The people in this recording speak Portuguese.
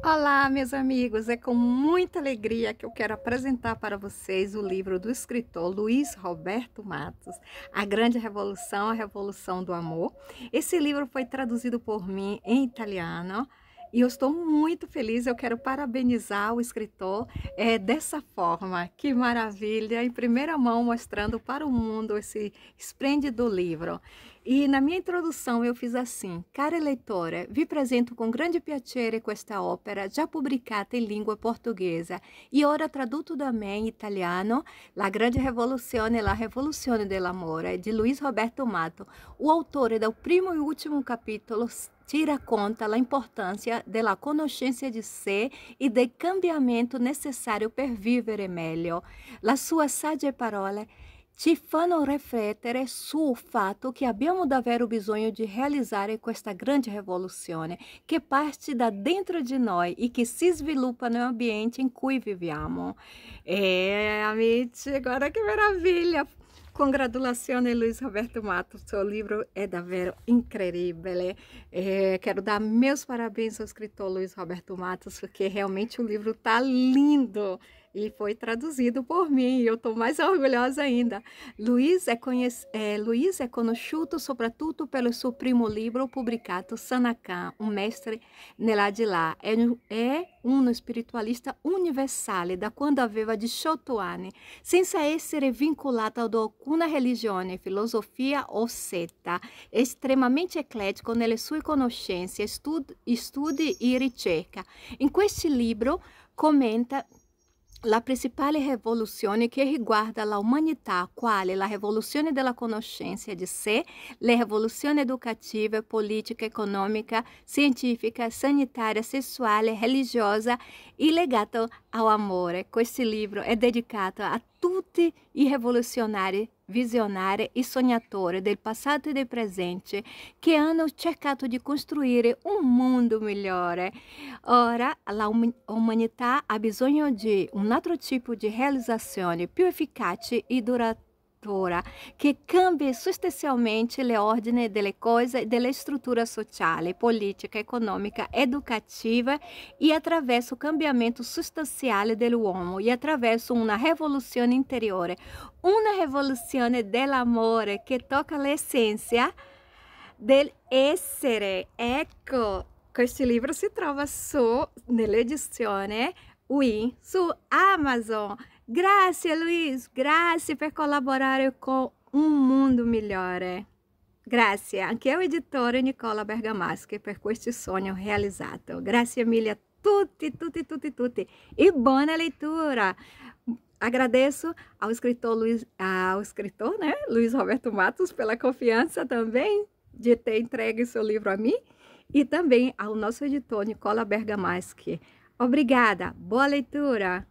Olá, meus amigos! É com muita alegria que eu quero apresentar para vocês o livro do escritor Luiz Roberto Matos, A Grande Revolução, a Revolução do Amor. Esse livro foi traduzido por mim em italiano e eu estou muito feliz, eu quero parabenizar o escritor é, dessa forma. Que maravilha, em primeira mão, mostrando para o mundo esse esplêndido livro. E na minha introdução eu fiz assim, cara leitora, vi presento com grande piacere esta ópera já publicada em língua portuguesa e ora traduto da me italiano La grande rivoluzione, la rivoluzione dell'amore, de Luiz Roberto Mato, o autor é do primo e último capítulo tira conta da importância da consciência de ser e do cambiamento necessário para viver melhor. Las sue sagge parole ci fanno riflettere sul fato che abbiamo davvero bisogno di realizzare questa grande rivoluzione che parte da dentro di noi e che si sviluppa no ambiente in cui viviamo. E, amici, guarda che meraviglia! Congratulazioni Luiz Roberto Mato, seu livro é davvero incrível. É, quero dar meus parabéns ao escritor Luiz Roberto Matos, porque realmente o livro tá lindo e foi traduzido por mim, e eu estou mais orgulhosa ainda. Luiz é, conhec... é, Luiz é conosciuto sobretudo pelo seu primo livro publicado, Sanakan, um mestre nella de lá. É, é um espiritualista universal da quando aveva de anni, sem ser vinculado ad alcuna religião, filosofia ou seta. extremamente eclético nelle sue conoscenze, studi, studi e ricerca. In questo libro comenta la principale rivoluzione che riguarda la qual quale la revolução della conoscenza di sé, a revolução educativa, politica, economica, scientifica, sanitaria, sessuale, religiosa e legato ao amor. Questo libro è dedicato a tutte i rivoluzionari, visionari e sognatori del passato e del presente che hanno cercato di costruire un mondo migliore. Ora a hum-, humanidade ha bisogno di un altro tipo di realizzazione più efficace e duratura cultura che cambia sostanzialmente le ordini delle cose e della struttura sociale, politica, economica, educativa e attraverso il cambiamento sostanziale dell'uomo e attraverso una rivoluzione interiore, una rivoluzione dell'amore che tocca l'essenza dell'essere. Ecco, questo libro si trova su nell'edizione Wii su Amazon. Grazie Luiz, grazie por colaborar com Um Mundo Migliore. É. Grazie anche o editor Nicola Bergamaschi per este sonho realizado. Grazie Emília. a tutti, tutti, tutti, tutti. E boa leitura! Agradeço ao escritor Luiz, ao escritor, né, Luiz Roberto Matos pela confiança também de ter entregue seu livro a mim e também ao nosso editor Nicola Bergamaschi. Obrigada, boa leitura!